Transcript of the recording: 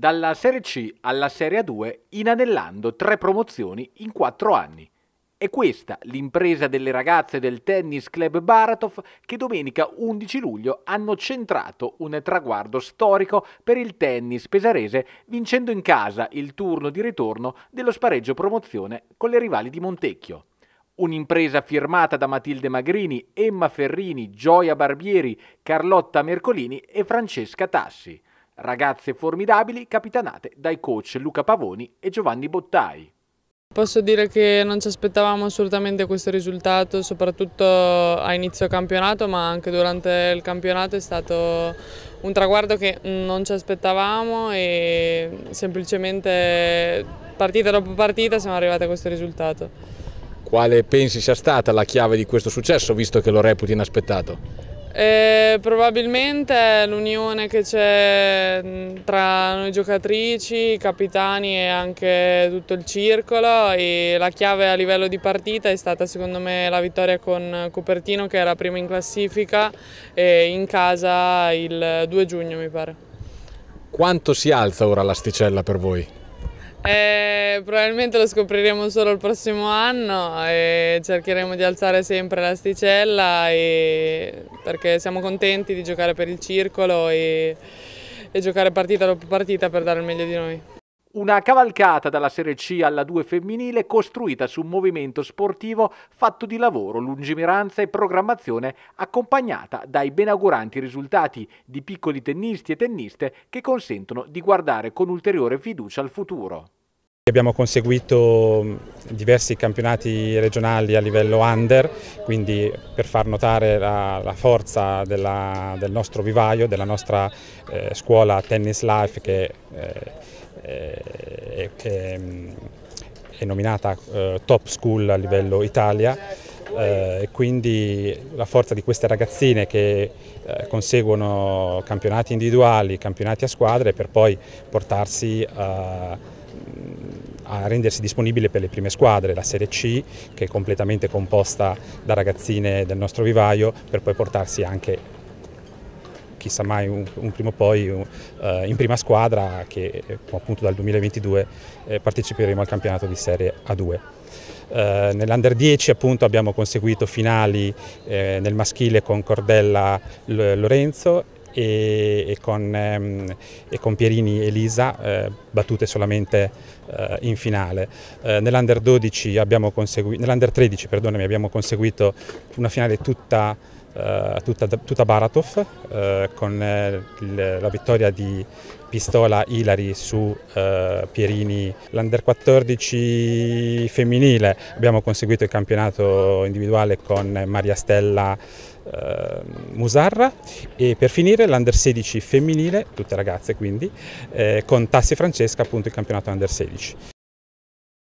dalla Serie C alla Serie A2 inanellando tre promozioni in quattro anni. È questa l'impresa delle ragazze del Tennis Club Baratov che domenica 11 luglio hanno centrato un traguardo storico per il tennis pesarese vincendo in casa il turno di ritorno dello spareggio promozione con le rivali di Montecchio. Un'impresa firmata da Matilde Magrini, Emma Ferrini, Gioia Barbieri, Carlotta Mercolini e Francesca Tassi. Ragazze formidabili capitanate dai coach Luca Pavoni e Giovanni Bottai. Posso dire che non ci aspettavamo assolutamente questo risultato, soprattutto a inizio campionato, ma anche durante il campionato è stato un traguardo che non ci aspettavamo e semplicemente partita dopo partita siamo arrivati a questo risultato. Quale pensi sia stata la chiave di questo successo, visto che lo reputi inaspettato? Eh, probabilmente l'unione che c'è mm, tra noi giocatrici, i capitani e anche tutto il circolo e la chiave a livello di partita è stata secondo me la vittoria con Cupertino che era prima in classifica e in casa il 2 giugno mi pare. Quanto si alza ora l'asticella per voi? Eh, probabilmente lo scopriremo solo il prossimo anno e cercheremo di alzare sempre l'asticella perché siamo contenti di giocare per il circolo e, e giocare partita dopo partita per dare il meglio di noi. Una cavalcata dalla Serie C alla 2 femminile costruita su un movimento sportivo fatto di lavoro, lungimiranza e programmazione accompagnata dai benauguranti risultati di piccoli tennisti e tenniste che consentono di guardare con ulteriore fiducia al futuro abbiamo conseguito mm, diversi campionati regionali a livello under, quindi per far notare la, la forza della, del nostro vivaio, della nostra eh, scuola Tennis Life che eh, eh è, ehm, è nominata eh, top school a livello Italia eh, e quindi la forza di queste ragazzine che eh, conseguono campionati individuali, campionati a squadre per poi portarsi a a rendersi disponibile per le prime squadre, la Serie C che è completamente composta da ragazzine del nostro vivaio per poi portarsi anche chissà mai un, un prima poi un, uh, in prima squadra che eh, appunto dal 2022 eh, parteciperemo al campionato di Serie A2. Uh, eh, Nell'Under 10 appunto abbiamo conseguito finali eh, nel maschile con Cordella Lorenzo e, e, con, ehm, e con, Pierini e Lisa eh, battute solamente eh, in finale. Eh, nell'Under nell 13 abbiamo conseguito una finale tutta eh, tutta, tutta Baratov eh, con eh, la vittoria di Pistola Ilari su Pierini. L'Under 14 femminile abbiamo conseguito il campionato individuale con Maria Stella Musarra e per finire l'Under 16 femminile, tutte ragazze quindi, con Tassi Francesca appunto il campionato Under 16.